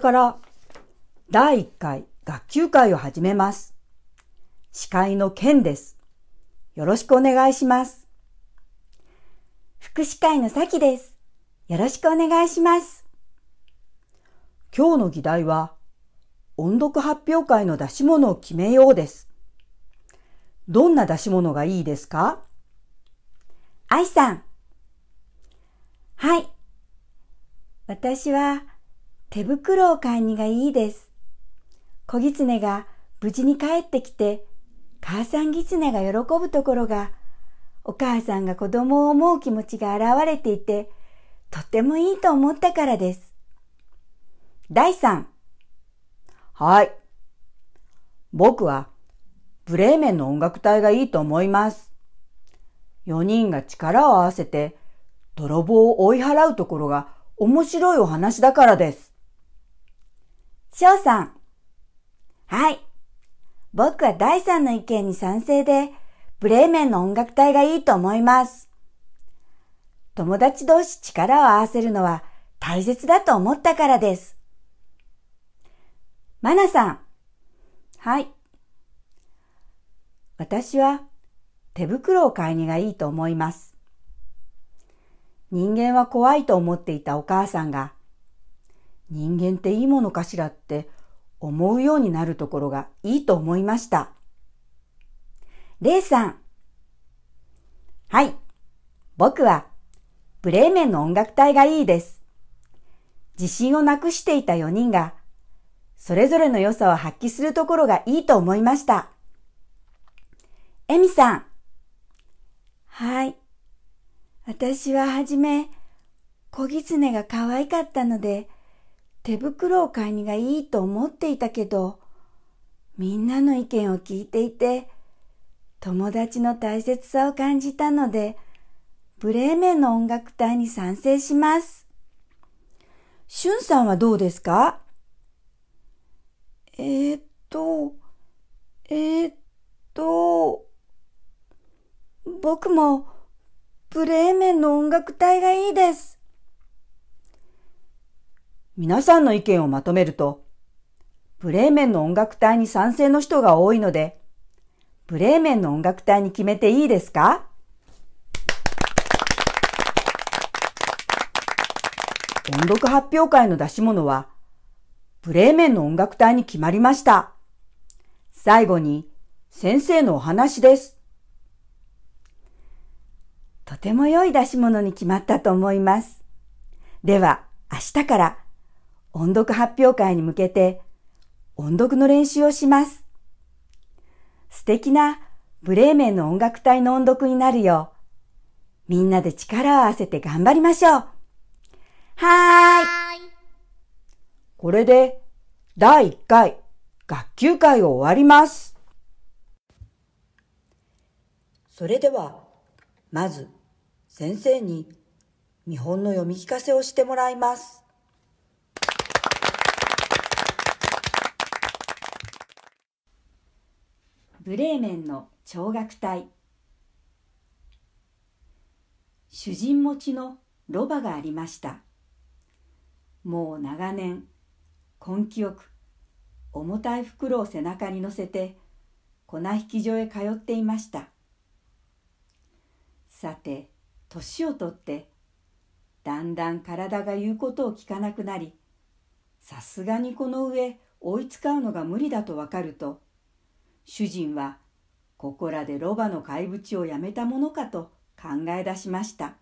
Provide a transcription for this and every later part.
から第1回学級会を始めます。司会の健です。よろしくお願いします。福祉会のさきです。よろしくお願いします。今日の議題は、音読発表会の出し物を決めようです。どんな出し物がいいですか愛さん。はい。私は、手袋を買いにがいいです。小狐が無事に帰ってきて、母さん狐が喜ぶところが、お母さんが子供を思う気持ちが現れていて、とてもいいと思ったからです。第3。はい。僕は、ブレーメンの音楽隊がいいと思います。4人が力を合わせて、泥棒を追い払うところが面白いお話だからです。翔さん。はい。僕は第三の意見に賛成で、ブレーメンの音楽隊がいいと思います。友達同士力を合わせるのは大切だと思ったからです。マナさん。はい。私は手袋を買いにがいいと思います。人間は怖いと思っていたお母さんが人間っていいものかしらって思うようになるところがいいと思いました。レイさん。はい。僕は、ブレーメンの音楽隊がいいです。自信をなくしていた4人が、それぞれの良さを発揮するところがいいと思いました。エミさん。はい。私ははじめ、小狐が可愛かったので、手袋を買いにがいいと思っていたけど、みんなの意見を聞いていて、友達の大切さを感じたので、ブレーメンの音楽隊に賛成します。しゅんさんはどうですかえー、っと、えー、っと、僕もブレーメンの音楽隊がいいです。皆さんの意見をまとめると、ブレーメンの音楽隊に賛成の人が多いので、ブレーメンの音楽隊に決めていいですか音読発表会の出し物は、ブレーメンの音楽隊に決まりました。最後に、先生のお話です。とても良い出し物に決まったと思います。では、明日から音読発表会に向けて音読の練習をします。素敵なブレーメンの音楽隊の音読になるよう、みんなで力を合わせて頑張りましょう。はーい。これで第1回学級会を終わります。それでは、まず先生に見本の読み聞かせをしてもらいます。ブレーメンの聴楽隊主人持ちのロバがありましたもう長年根気よく重たい袋を背中に乗せて粉引き所へ通っていましたさて年をとってだんだん体が言うことを聞かなくなりさすがにこの上追いつかうのが無理だとわかると主人はここらでロバの怪物をやめたものかと考え出しました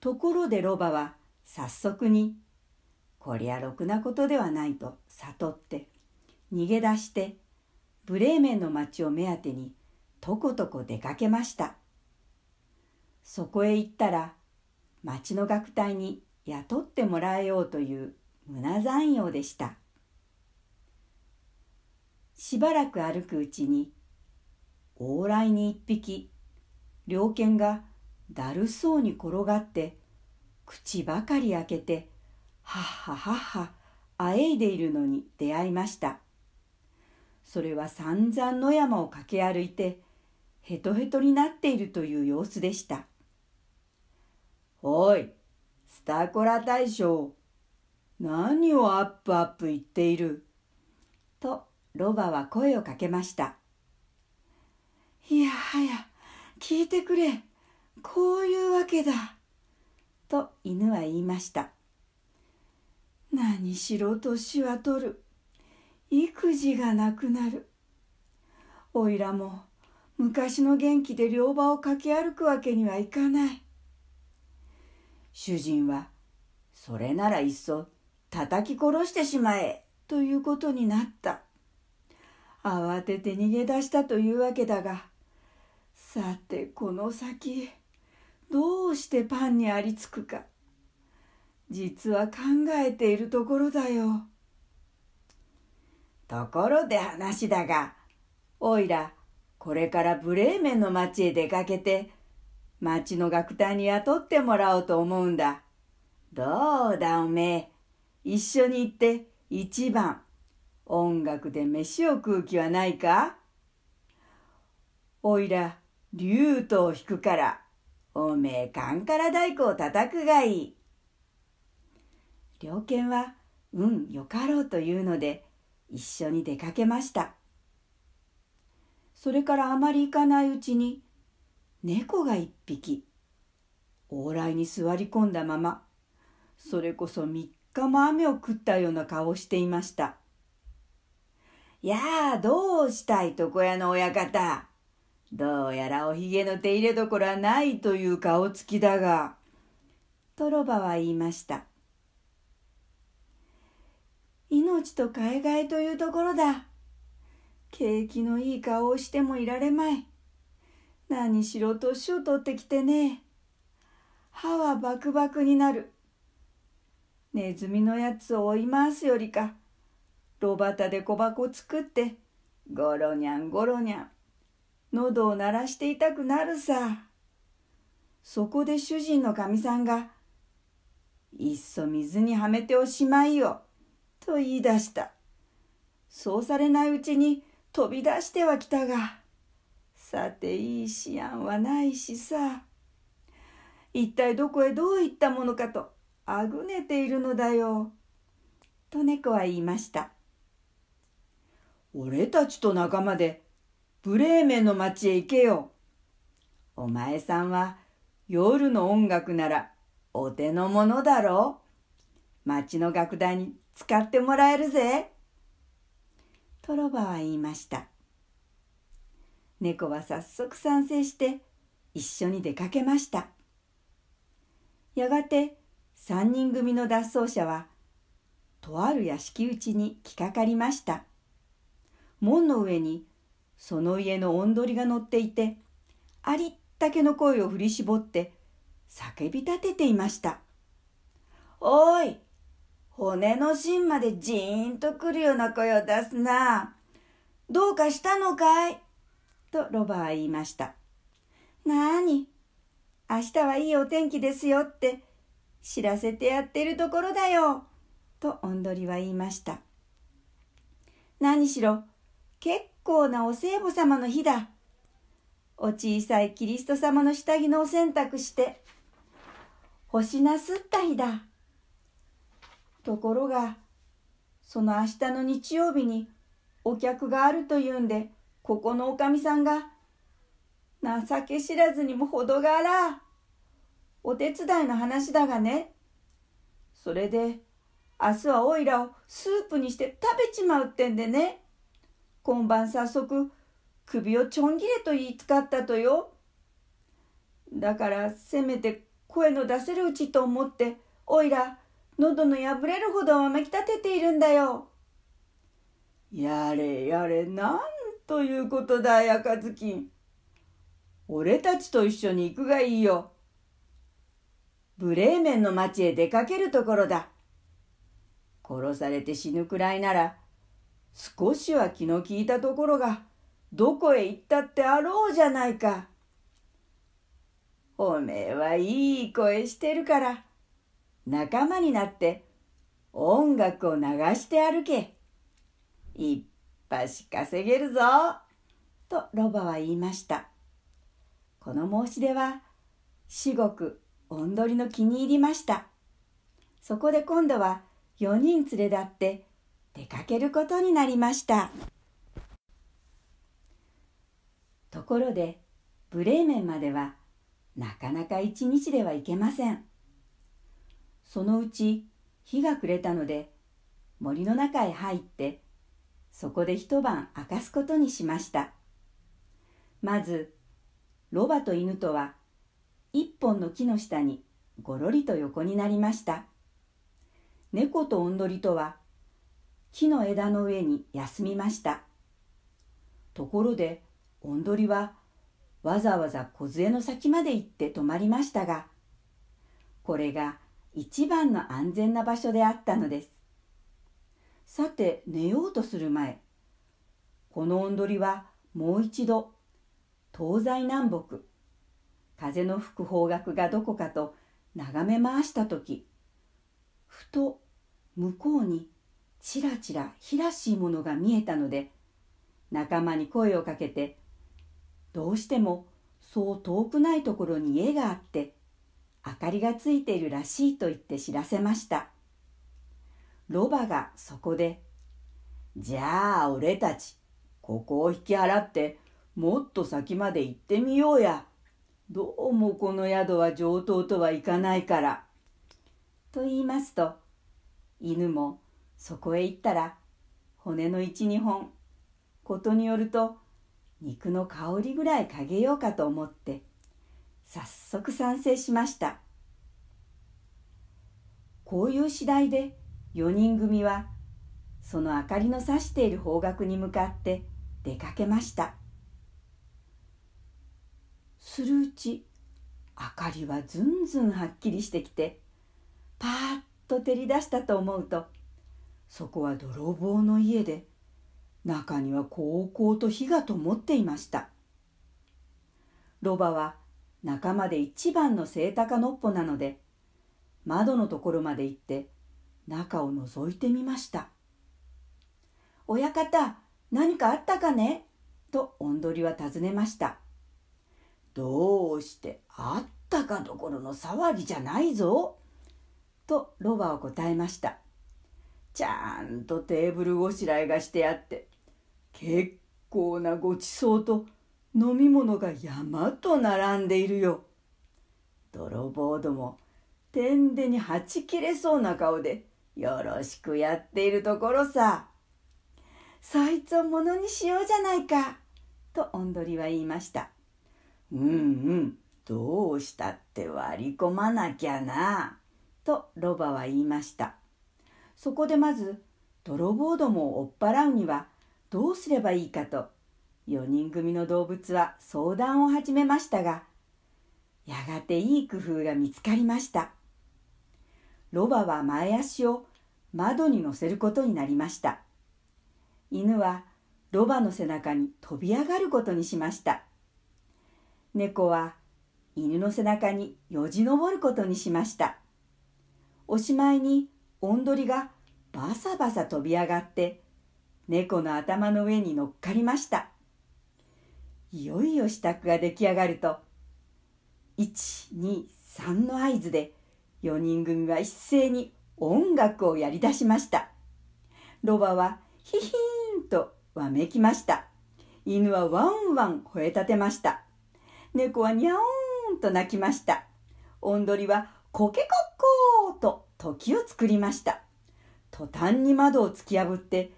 ところでロバは早速にこりゃろくなことではないと悟って逃げ出してブレーメンの町を目当てにとことこ出かけましたそこへ行ったら町の学隊に雇ってもらえようという胸残用でしたしばらく歩くうちに往来に一匹猟犬がだるそうに転がって口ばかり開けてはっはっはっはあえいでいるのに出会いましたそれは散々野山を駆け歩いてヘトヘトになっているという様子でしたおいスタコラ大将何をアップアップ言っているとロバは声をかけました。いやはや、聞いてくれ。こういうわけだ。と犬は言いました。何しろ年は取る。育児がなくなる。おいらも昔の元気で両場を駆け歩くわけにはいかない。主人は、それならいっそ叩き殺してしまえということになった。慌てて逃げ出したというわけだがさてこの先どうしてパンにありつくか実は考えているところだよところで話だがおいらこれからブレーメンの町へ出かけて町の楽隊に雇ってもらおうと思うんだどうだおめえ一緒に行って一番音楽で飯を食う気はないかおいら、竜とを引くから、おめえ、カンカラ太鼓を叩くがいい。猟犬は、うん、よかろうというので、一緒に出かけました。それからあまり行かないうちに、猫が一匹、往来に座り込んだまま、それこそ三日も雨を食ったような顔をしていました。やあ、どうしたい床屋の親方。どうやらおひげの手入れどころはないという顔つきだが。とロバは言いました。命と海外えというところだ。景気のいい顔をしてもいられまい。何しろ年を取ってきてね。歯はバクバクになる。ネズミのやつを追い回すよりか、炉端で小箱作ってゴロニャンゴロニャン喉を鳴らして痛くなるさ。そこで主人のかみさんが、いっそ水にはめておしまいよ、と言い出した。そうされないうちに飛び出してはきたが、さていい思案はないしさ。一体どこへどういったものかと、あぐねているのだよ。と猫は言いました。俺たちと仲間でブレーメンの町へ行けよ。お前さんは夜の音楽ならお手の物だろう。町の楽団に使ってもらえるぜ。トロバは言いました。猫は早速賛成して一緒に出かけました。やがて3人組の脱走者はとある屋敷内に来かかりました。門の上にその家のおんどりが乗っていてありったけの声を振り絞って叫び立てていました「おい骨の芯までジーンとくるような声を出すなどうかしたのかい?」とロバは言いました「なあに明日はいいお天気ですよ」って知らせてやってるところだよ」とおんどりは言いました何しろ結構なお聖母様の日だ。お小さいキリスト様の下着のお洗濯して、星なすった日だ。ところが、その明日の日曜日にお客があるというんで、ここのおかみさんが、情け知らずにも程があら。お手伝いの話だがね。それで、明日はおいらをスープにして食べちまうってんでね。今晩早速首をちょん切れと言いつかったとよ。だからせめて声の出せるうちと思っておいら喉の破れるほどわめき立てているんだよ。やれやれなんということだ赤ずきん。俺たちと一緒に行くがいいよ。ブレーメンの町へ出かけるところだ。殺されて死ぬくらいなら少しは気の利いたところが、どこへ行ったってあろうじゃないか。おめえはいい声してるから、仲間になって音楽を流して歩け。いっぱし稼げるぞ。とロバは言いました。この申し出は、至極、おんどりの気に入りました。そこで今度は4人連れ立って、出かけることになりましたところでブレーメンまではなかなか一日では行けませんそのうち日が暮れたので森の中へ入ってそこで一晩明かすことにしましたまずロバと犬とは一本の木の下にごろりと横になりました猫とおんどりとは木の枝の上に休みました。ところで、おんどりはわざわざ梢の先まで行って泊まりましたが、これが一番の安全な場所であったのです。さて、寝ようとする前、このおんどりはもう一度、東西南北、風の吹く方角がどこかと眺め回した時ふと向こうにちらちらひらしいものが見えたので仲間に声をかけてどうしてもそう遠くないところに家があって明かりがついているらしいと言って知らせましたロバがそこで「じゃあ俺たちここを引き払ってもっと先まで行ってみようや」どうもこの宿は上等とはいかないから。と言いますと、犬もそこへ行ったら骨の一二本ことによると肉の香りぐらい嗅げようかと思って早速賛成しましたこういう次第で4人組はその明かりのさしている方角に向かって出かけましたするうち明かりはずんずんはっきりしてきてパーッと照り出したと思うとそこは泥棒の家で中には高校と火が灯っていましたロバは仲間で一番の背高のっぽなので窓のところまで行って中を覗いてみました「親方何かあったかね?」とおんどりは尋ねました「どうしてあったかどころの騒ぎじゃないぞ」とロバは答えました「ちゃんとテーブルごしらえがしてあって結構なごちそうと飲み物が山と並んでいるよ。泥棒ども天でにはち切れそうな顔でよろしくやっているところさ。そいつをものにしようじゃないか。とおんどりは言いました。うんうん、どうしたって割り込まなきゃな。とロバは言いました。そこでまず泥棒どもを追っ払うにはどうすればいいかと4人組の動物は相談を始めましたがやがていい工夫が見つかりましたロバは前足を窓に乗せることになりました犬はロバの背中に飛び上がることにしました猫は犬の背中によじ登ることにしましたおしまいにおんどりがバサバサ飛び上がって猫の頭の上に乗っかりましたいよいよ支度が出来上がると123の合図で4人組は一斉に音楽をやりだしましたロバはヒヒーンとわめきました犬はワンワン吠えたてました猫はニャオーンと鳴きましたおんどりはコケコッコーと時を作りました。途端に窓を突き破って、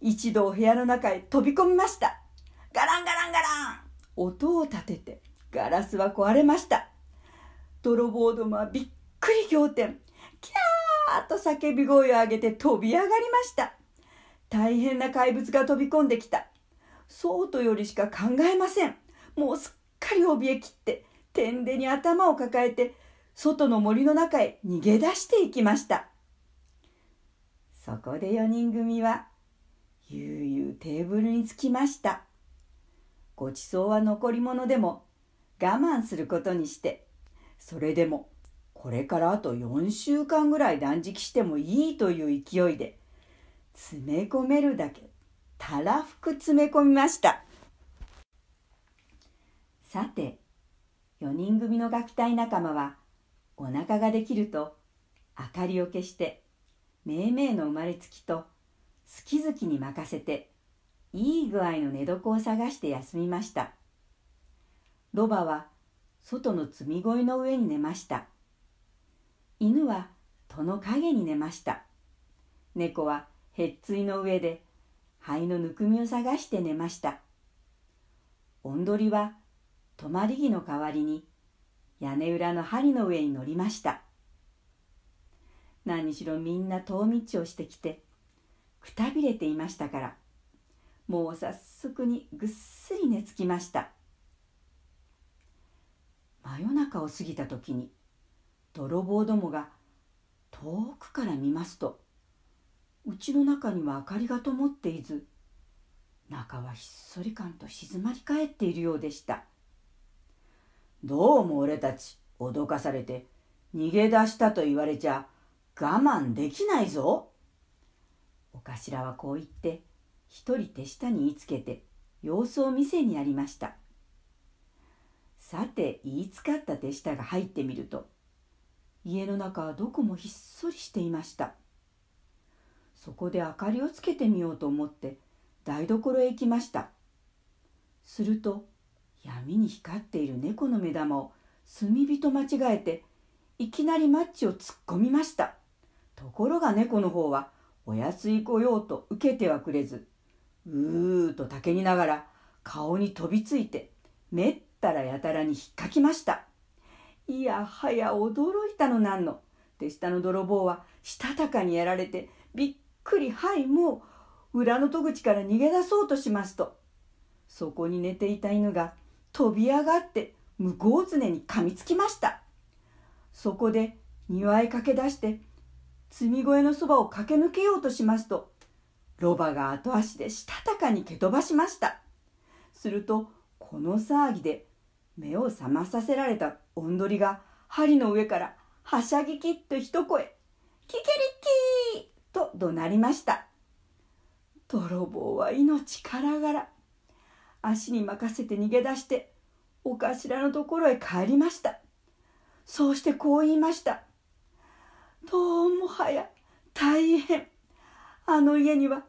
一度お部屋の中へ飛び込みました。ガランガランガラン音を立てて、ガラスは壊れました。泥棒どもはびっくり仰天。キャーと叫び声を上げて飛び上がりました。大変な怪物が飛び込んできた。そうとよりしか考えません。もうすっかり怯えきって、天でに頭を抱えて外の森の中へ逃げ出していきました。そこで4人組は、悠々テーブルに着きました。ごちそうは残り物でも我慢することにして、それでもこれからあと4週間ぐらい断食してもいいという勢いで、詰め込めるだけたらふく詰め込みました。さて、4人組の学隊仲間はお腹ができると明かりを消してめいめいの生まれつきと好き好きに任せていい具合の寝床を探して休みましたロバは外の積みえの上に寝ました犬は戸の陰に寝ました猫はへっついの上で肺のぬくみを探して寝ましたおんどりは止まり木の代わりに屋根裏の針の上に乗りました何しろみんな遠道をしてきてくたびれていましたからもう早速にぐっすり寝つきました真夜中を過ぎた時に泥棒どもが遠くから見ますとうちの中には明かりが灯っていず中はひっそり感と静まり返っているようでしたどうも俺たち脅かされて逃げ出したと言われちゃ我慢できないぞ。お頭はこう言って一人手下に言いつけて様子を見せにやりました。さて言いつかった手下が入ってみると家の中はどこもひっそりしていましたそこで明かりをつけてみようと思って台所へ行きましたすると闇に光っている猫の目玉を炭火と間違えていきなりマッチを突っ込みましたところが猫の方はお安い御用と受けてはくれずうーと叫にながら顔に飛びついてめったらやたらに引っかきましたいやはや驚いたのなんの手下の泥棒はしたたかにやられてびっくりはいもう裏の戸口から逃げ出そうとしますとそこに寝ていた犬が飛び上がって向こう常に噛みつきました。そこで庭へ駆け出して、積み越えのそばを駆け抜けようとしますと、ロバが後足でしたたかに蹴飛ばしました。すると、この騒ぎで目を覚まさせられたおんどりが針の上からはしゃぎきっと一声、キキリッキーと怒鳴りました。泥棒は命からがら。足に任せて逃げ出してお頭のところへ帰りましたそうしてこう言いました「どうもはや大変あの家には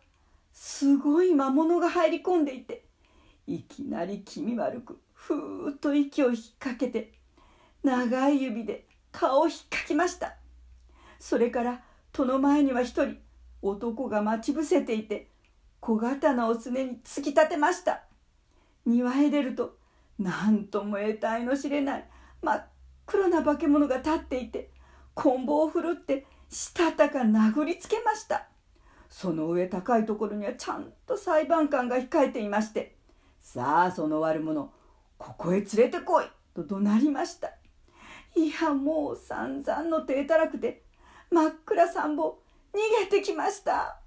すごい魔物が入り込んでいていきなり気味悪くふーっと息を引っ掛けて長い指で顔を引っかきましたそれから戸の前には一人男が待ち伏せていて小刀をすねに突き立てました庭へ出るとなんとも得体の知れない真っ黒な化け物が立っていて棍棒を振るってしたたか殴りつけましたその上高いところにはちゃんと裁判官が控えていまして「さあその悪者ここへ連れてこい」と怒鳴りましたいやもう散々の手たらくで真っ暗参謀逃げてきました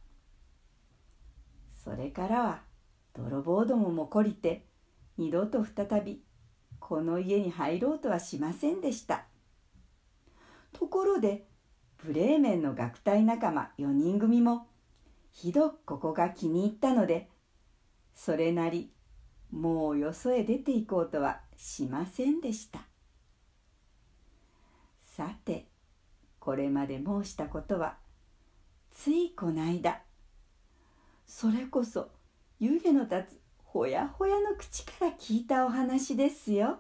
それからは泥棒どもも懲りて二度と再びこの家に入ろうとはしませんでしたところでブレーメンの学隊仲間4人組もひどくここが気に入ったのでそれなりもうよそへ出て行こうとはしませんでしたさてこれまで申したことはついこないだそれこそ湯気の立つほやほやの口から聞いたお話ですよ。